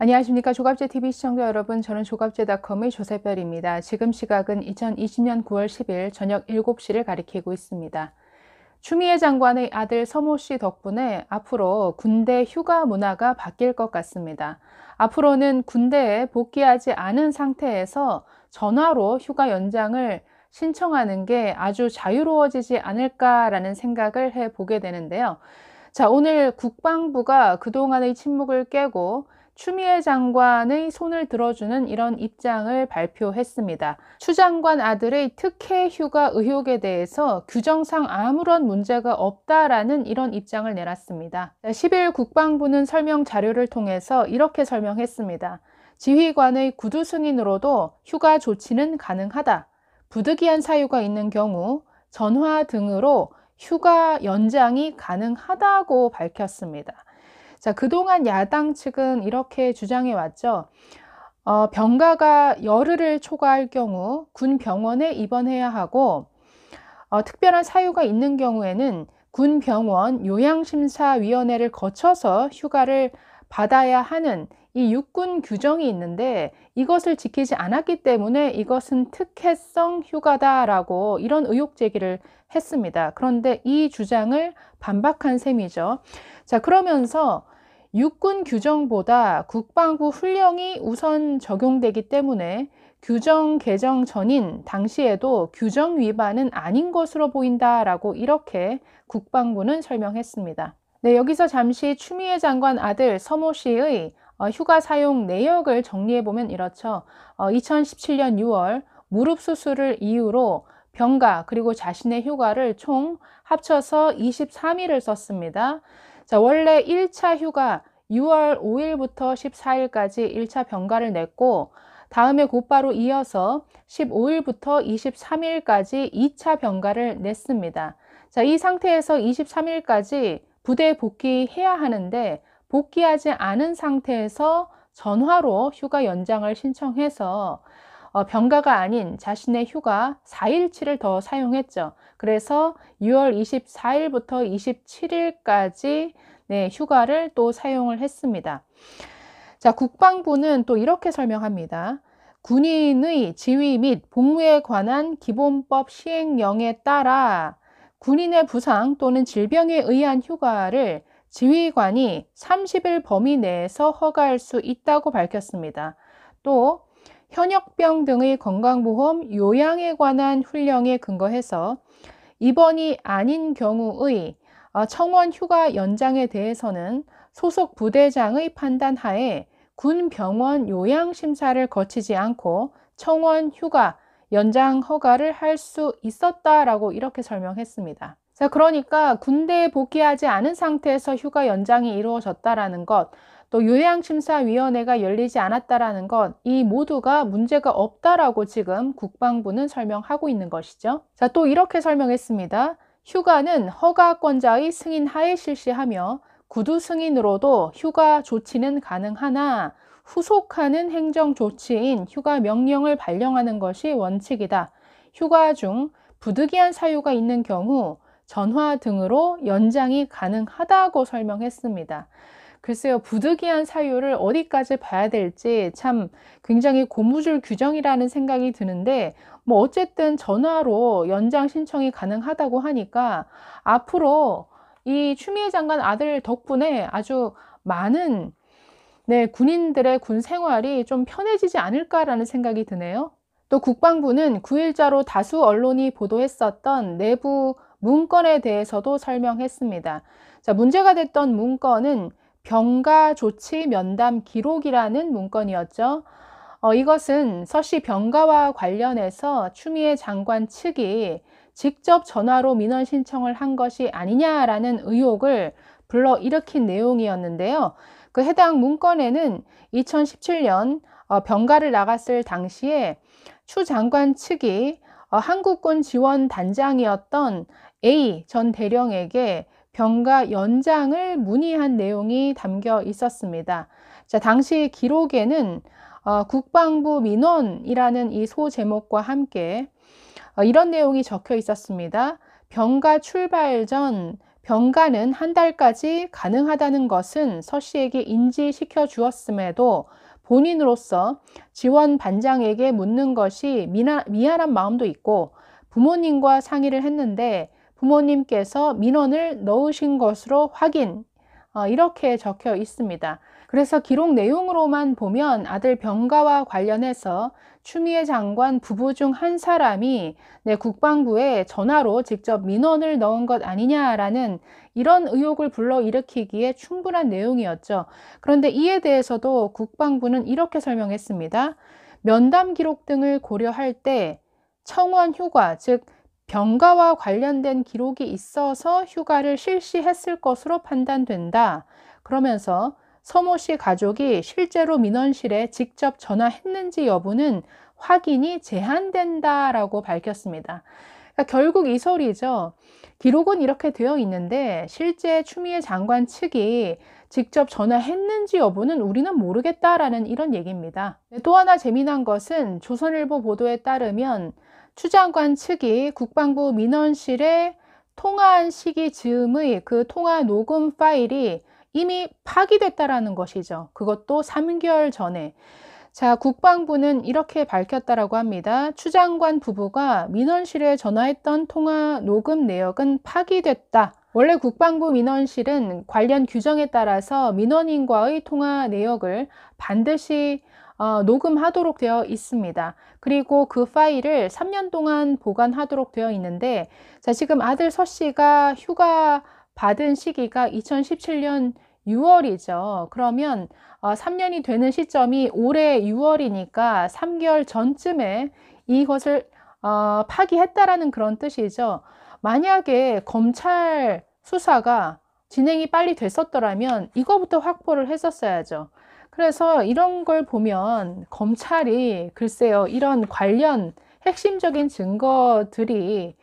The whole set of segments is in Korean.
안녕하십니까 조갑제TV 시청자 여러분 저는 조갑제닷컴의 조세별입니다. 지금 시각은 2020년 9월 10일 저녁 7시를 가리키고 있습니다. 추미애 장관의 아들 서모 씨 덕분에 앞으로 군대 휴가 문화가 바뀔 것 같습니다. 앞으로는 군대에 복귀하지 않은 상태에서 전화로 휴가 연장을 신청하는 게 아주 자유로워지지 않을까라는 생각을 해보게 되는데요. 자, 오늘 국방부가 그동안의 침묵을 깨고 추미애 장관의 손을 들어주는 이런 입장을 발표했습니다. 추 장관 아들의 특혜 휴가 의혹에 대해서 규정상 아무런 문제가 없다라는 이런 입장을 내놨습니다. 10일 국방부는 설명 자료를 통해서 이렇게 설명했습니다. 지휘관의 구두 승인으로도 휴가 조치는 가능하다. 부득이한 사유가 있는 경우 전화 등으로 휴가 연장이 가능하다고 밝혔습니다. 자, 그동안 야당 측은 이렇게 주장해 왔죠. 어, 병가가 열흘을 초과할 경우 군 병원에 입원해야 하고 어, 특별한 사유가 있는 경우에는 군 병원 요양심사위원회를 거쳐서 휴가를 받아야 하는 이 육군 규정이 있는데 이것을 지키지 않았기 때문에 이것은 특혜성 휴가다라고 이런 의혹 제기를 했습니다. 그런데 이 주장을 반박한 셈이죠. 자, 그러면서 육군 규정보다 국방부 훈령이 우선 적용되기 때문에 규정 개정 전인 당시에도 규정 위반은 아닌 것으로 보인다라고 이렇게 국방부는 설명했습니다. 네, 여기서 잠시 추미애 장관 아들 서모 씨의 어, 휴가 사용 내역을 정리해 보면 이렇죠. 2017년 어, 6월 무릎 수술을 이유로 병가 그리고 자신의 휴가를 총 합쳐서 23일을 썼습니다. 자, 원래 1차 휴가 6월 5일부터 14일까지 1차 병가를 냈고 다음에 곧바로 이어서 15일부터 23일까지 2차 병가를 냈습니다. 자, 이 상태에서 23일까지 부대 복귀해야 하는데 복귀하지 않은 상태에서 전화로 휴가 연장을 신청해서 어, 병가가 아닌 자신의 휴가 4일치를 더 사용했죠. 그래서 6월 24일부터 27일까지 네, 휴가를 또 사용을 했습니다. 자, 국방부는 또 이렇게 설명합니다. 군인의 지위 및 복무에 관한 기본법 시행령에 따라 군인의 부상 또는 질병에 의한 휴가를 지휘관이 30일 범위 내에서 허가할 수 있다고 밝혔습니다. 또 현역병 등의 건강보험 요양에 관한 훈령에 근거해서 입원이 아닌 경우의 어, 청원 휴가 연장에 대해서는 소속 부대장의 판단 하에 군 병원 요양 심사를 거치지 않고 청원 휴가 연장 허가를 할 수 있었다라고 이렇게 설명했습니다. 자, 그러니까 군대에 복귀하지 않은 상태에서 휴가 연장이 이루어졌다라는 것, 또 요양심사위원회가 열리지 않았다라는 것, 이 모두가 문제가 없다라고 지금 국방부는 설명하고 있는 것이죠. 자, 또 이렇게 설명했습니다. 휴가는 허가권자의 승인 하에 실시하며 구두 승인으로도 휴가 조치는 가능하나 후속하는 행정 조치인 휴가 명령을 발령하는 것이 원칙이다. 휴가 중 부득이한 사유가 있는 경우 전화 등으로 연장이 가능하다고 설명했습니다. 글쎄요, 부득이한 사유를 어디까지 봐야 될지 참 굉장히 고무줄 규정이라는 생각이 드는데, 뭐 어쨌든 전화로 연장 신청이 가능하다고 하니까 앞으로 이 추미애 장관 아들 덕분에 아주 많은 네, 군인들의 군 생활이 좀 편해지지 않을까라는 생각이 드네요. 또 국방부는 9일자로 다수 언론이 보도했었던 내부 문건에 대해서도 설명했습니다. 자, 문제가 됐던 문건은 병가 조치 면담 기록이라는 문건이었죠. 어, 이것은 서씨 병가와 관련해서 추미애 장관 측이 직접 전화로 민원 신청을 한 것이 아니냐라는 의혹을 불러 일으킨 내용이었는데요. 그 해당 문건에는 2017년 어, 병가를 나갔을 당시에 추 장관 측이 어, 한국군 지원 단장이었던 A 전 대령에게 병가 연장을 문의한 내용이 담겨 있었습니다. 자, 당시 기록에는 어, 국방부 민원이라는 이 소제목과 함께 어, 이런 내용이 적혀 있었습니다. 병가 출발 전 병가는 한 달까지 가능하다는 것은 서 씨에게 인지시켜 주었음에도 본인으로서 지원 반장에게 묻는 것이 미 미안한 마음도 있고 부모님과 상의를 했는데 부모님께서 민원을 넣으신 것으로 확인, 어, 이렇게 적혀 있습니다. 그래서 기록 내용으로만 보면 아들 병가와 관련해서 추미애 장관 부부 중 한 사람이 내 국방부에 전화로 직접 민원을 넣은 것 아니냐라는 이런 의혹을 불러일으키기에 충분한 내용이었죠. 그런데 이에 대해서도 국방부는 이렇게 설명했습니다. 면담 기록 등을 고려할 때 청원 휴가, 즉 병가와 관련된 기록이 있어서 휴가를 실시했을 것으로 판단된다. 그러면서 서모 씨 가족이 실제로 민원실에 직접 전화했는지 여부는 확인이 제한된다라고 밝혔습니다. 그러니까 결국 이 소리죠. 기록은 이렇게 되어 있는데 실제 추미애 장관 측이 직접 전화했는지 여부는 우리는 모르겠다라는 이런 얘기입니다. 네, 또 하나 재미난 것은 조선일보 보도에 따르면 추 장관 측이 국방부 민원실에 통화한 시기 즈음의 그 통화 녹음 파일이 이미 파기됐다라는 것이죠. 그것도 3개월 전에. 자, 국방부는 이렇게 밝혔다라고 합니다. 추장관 부부가 민원실에 전화했던 통화 녹음 내역은 파기됐다. 원래 국방부 민원실은 관련 규정에 따라서 민원인과의 통화 내역을 반드시 어, 녹음하도록 되어 있습니다. 그리고 그 파일을 3년 동안 보관하도록 되어 있는데, 자, 지금 아들 서 씨가 휴가 받은 시기가 2017년 6월이죠. 그러면 3년이 어, 되는 시점이 올해 6월이니까 3개월 전쯤에 이것을 어, 파기했다라는 그런 뜻이죠. 만약에 검찰 수사가 진행이 빨리 됐었더라면 이거부터 확보를 했었어야죠. 그래서 이런 걸 보면 검찰이 글쎄요, 이런 관련 핵심적인 증거들이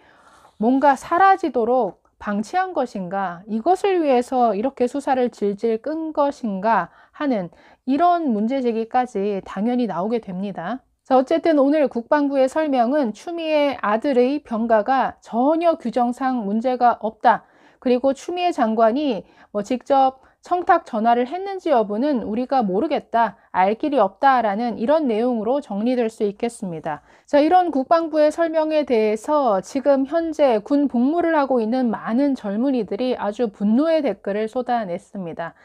뭔가 사라지도록 방치한 것인가, 이것을 위해서 이렇게 수사를 질질 끈 것인가 하는 이런 문제 제기까지 당연히 나오게 됩니다. 자, 어쨌든 오늘 국방부의 설명은 추미애 아들의 병가가 전혀 규정상 문제가 없다. 그리고 추미애 장관이 뭐 직접 청탁 전화를 했는지 여부는 우리가 모르겠다, 알 길이 없다라는 이런 내용으로 정리될 수 있겠습니다. 자, 이런 국방부의 설명에 대해서 지금 현재 군 복무를 하고 있는 많은 젊은이들이 아주 분노의 댓글을 쏟아냈습니다.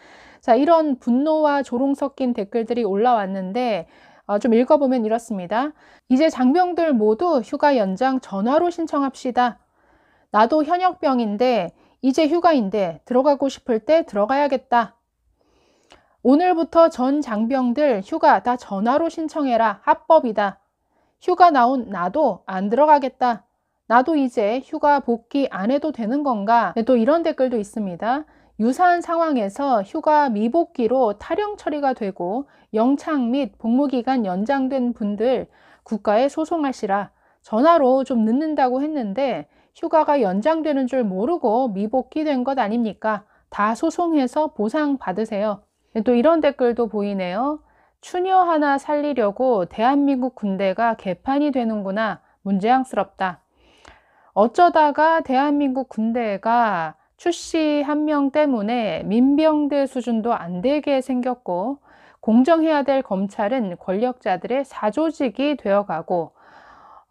자, 이런 분노와 조롱 섞인 댓글들이 올라왔는데 어, 좀 읽어보면 이렇습니다. 이제 장병들 모두 휴가 연장 전화로 신청합시다. 나도 현역병인데 이제 휴가인데 들어가고 싶을 때 들어가야겠다. 오늘부터 전 장병들 휴가 다 전화로 신청해라. 합법이다. 휴가 나온 나도 안 들어가겠다. 나도 이제 휴가 복귀 안 해도 되는 건가? 네, 또 이런 댓글도 있습니다. 유사한 상황에서 휴가 미복귀로 탈영 처리가 되고 영창 및 복무기간 연장된 분들 국가에 소송하시라. 전화로 좀 늦는다고 했는데 휴가가 연장되는 줄 모르고 미복귀된 것 아닙니까? 다 소송해서 보상 받으세요. 또 이런 댓글도 보이네요. 추녀 하나 살리려고 대한민국 군대가 개판이 되는구나. 문제양스럽다. 어쩌다가 대한민국 군대가 출시 한 명 때문에 민병대 수준도 안 되게 생겼고 공정해야 될 검찰은 권력자들의 사조직이 되어가고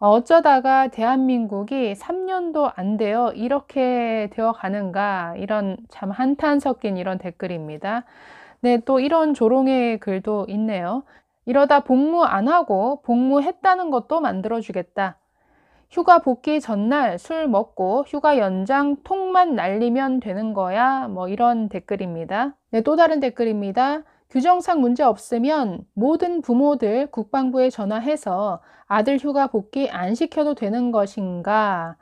어, 어쩌다가 대한민국이 3년도 안 되어 이렇게 되어 가는가 이런 참 한탄 섞인 이런 댓글입니다. 네, 또 이런 조롱의 글도 있네요. 이러다 복무 안 하고 복무했다는 것도 만들어주겠다. 휴가 복귀 전날 술 먹고 휴가 연장 통만 날리면 되는 거야. 뭐 이런 댓글입니다. 네, 또 다른 댓글입니다. 규정상 문제 없으면 모든 부모들 국방부에 전화해서 아들 휴가 복귀 안 시켜도 되는 것인가?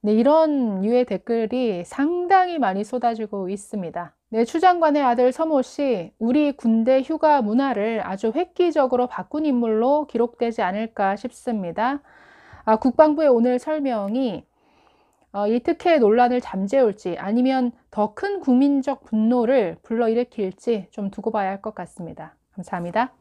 네, 이런 유의 댓글이 상당히 많이 쏟아지고 있습니다. 네, 추장관의 아들 서모 씨, 우리 군대 휴가 문화를 아주 획기적으로 바꾼 인물로 기록되지 않을까 싶습니다. 아, 국방부의 오늘 설명이 어, 이 특혜 논란을 잠재울지 아니면 더 큰 국민적 분노를 불러일으킬지 좀 두고 봐야 할 것 같습니다. 감사합니다.